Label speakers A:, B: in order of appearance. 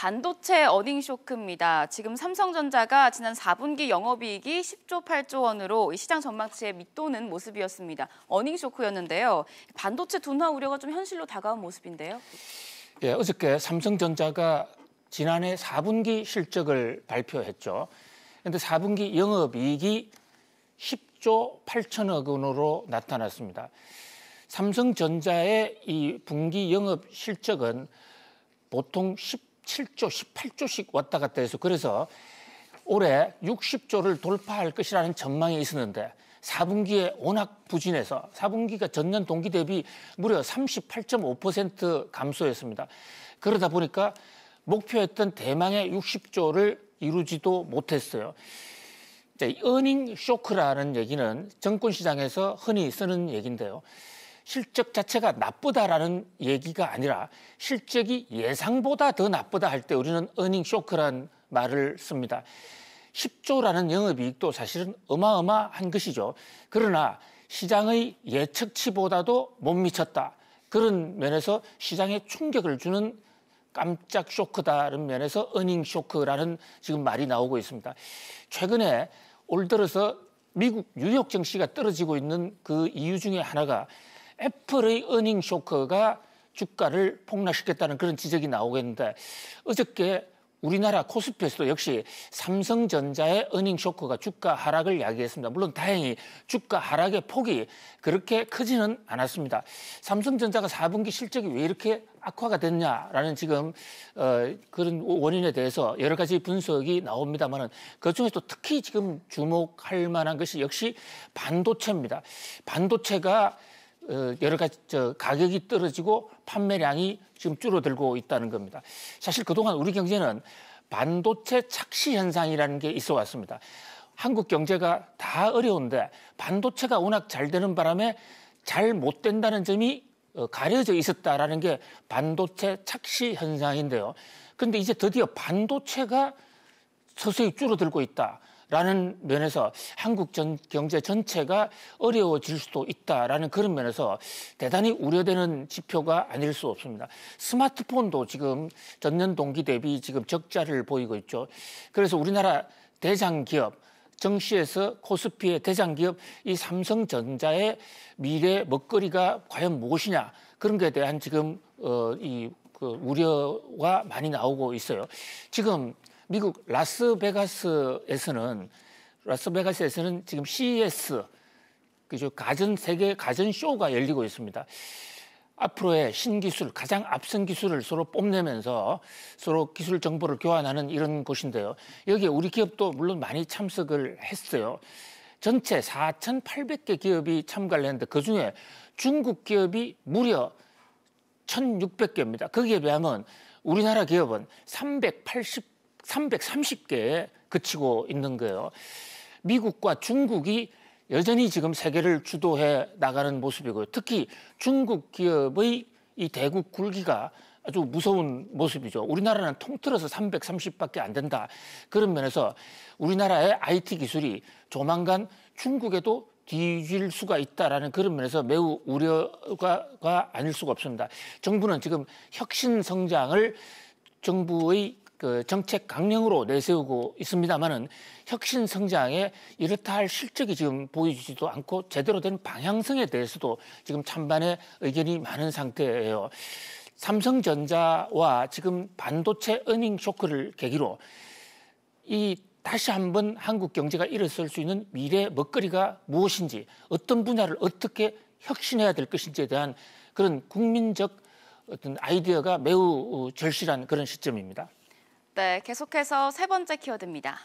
A: 반도체 어닝 쇼크입니다. 지금 삼성전자가 지난 4분기 영업이익이 10조 8조 원으로 시장 전망치에 밑도는 모습이었습니다. 어닝 쇼크였는데요. 반도체 둔화 우려가 좀 현실로 다가온 모습인데요. 예, 어저께 삼성전자가 지난해 4분기 실적을 발표했죠. 그런데 4분기 영업이익이 10조 8천억 원으로 나타났습니다. 삼성전자의 이 분기 영업 실적은 보통 10조 17조, 18조씩 왔다 갔다 해서 그래서 올해 60조를 돌파할 것이라는 전망이 있었는데 4분기에 워낙 부진해서 4분기가 전년 동기 대비 무려 38.5% 감소했습니다. 그러다 보니까 목표했던 대망의 60조를 이루지도 못했어요. 이제 어닝 쇼크라는 얘기는 정권 시장에서 흔히 쓰는 얘기인데요. 실적 자체가 나쁘다라는 얘기가 아니라 실적이 예상보다 더 나쁘다 할 때 우리는 어닝 쇼크란 말을 씁니다. 10조라는 영업이익도 사실은 어마어마한 것이죠. 그러나 시장의 예측치보다도 못 미쳤다. 그런 면에서 시장에 충격을 주는 깜짝 쇼크다라는 면에서 어닝 쇼크라는 지금 말이 나오고 있습니다. 최근에 올 들어서 미국 뉴욕 증시가 떨어지고 있는 그 이유 중에 하나가 애플의 어닝 쇼크가 주가를 폭락시켰다는 그런 지적이 나오겠는데 어저께 우리나라 코스피에서도 역시 삼성전자의 어닝 쇼크가 주가 하락을 야기했습니다. 물론 다행히 주가 하락의 폭이 그렇게 크지는 않았습니다. 삼성전자가 4분기 실적이 왜 이렇게 악화가 됐냐라는 지금 어, 그런 원인에 대해서 여러 가지 분석이 나옵니다만은 그 중에서 도 특히 지금 주목할 만한 것이 역시 반도체입니다. 반도체가 어, 여러 가지 저 가격이 떨어지고 판매량이 지금 줄어들고 있다는 겁니다. 사실 그동안 우리 경제는 반도체 착시 현상이라는 게 있어 왔습니다. 한국 경제가 다 어려운데 반도체가 워낙 잘 되는 바람에 잘 못 된다는 점이 어, 가려져 있었다라는 게 반도체 착시 현상인데요. 그런데 이제 드디어 반도체가 서서히 줄어들고 있다. 라는 면에서 한국 전, 경제 전체가 어려워질 수도 있다라는 그런 면에서 대단히 우려되는 지표가 아닐 수 없습니다. 스마트폰도 지금 전년 동기 대비 지금 적자를 보이고 있죠. 그래서 우리나라 대장 기업, 정시에서 코스피의 대장 기업 이 삼성전자의 미래 먹거리가 과연 무엇이냐 그런 것에 대한 지금 어, 이그 우려가 많이 나오고 있어요. 지금 미국 라스베가스에서는 라스베가스에서는 지금 CES 그죠 가전 세계 가전 쇼가 열리고 있습니다. 앞으로의 신기술 가장 앞선 기술을 서로 뽐내면서 서로 기술 정보를 교환하는 이런 곳인데요. 여기에 우리 기업도 물론 많이 참석을 했어요. 전체 4,800개 기업이 참가를 했는데 그 중에 중국 기업이 무려 1,600개입니다. 거기에 그 비하면 우리나라 기업은 380 330개에 그치고 있는 거예요. 미국과 중국이 여전히 지금 세계를 주도해 나가는 모습이고요. 특히 중국 기업의 이 대국 굴기가 아주 무서운 모습이죠. 우리나라는 통틀어서 330밖에 안 된다. 그런 면에서 우리나라의 IT 기술이 조만간 중국에도 뒤질 수가 있다라는 그런 면에서 매우 우려가 아닐 수가 없습니다. 정부는 지금 혁신 성장을 정부의 그 정책 강령으로 내세우고 있습니다만은 혁신 성장에 이렇다 할 실적이 지금 보여지지도 않고 제대로 된 방향성에 대해서도 지금 찬반의 의견이 많은 상태예요. 삼성전자와 지금 반도체 은닝 쇼크를 계기로 이 다시 한번 한국 경제가 일어설 수 있는 미래 먹거리가 무엇인지 어떤 분야를 어떻게 혁신해야 될 것인지에 대한 그런 국민적 어떤 아이디어가 매우 절실한 그런 시점입니다. 네, 계속해서 세 번째 키워드입니다.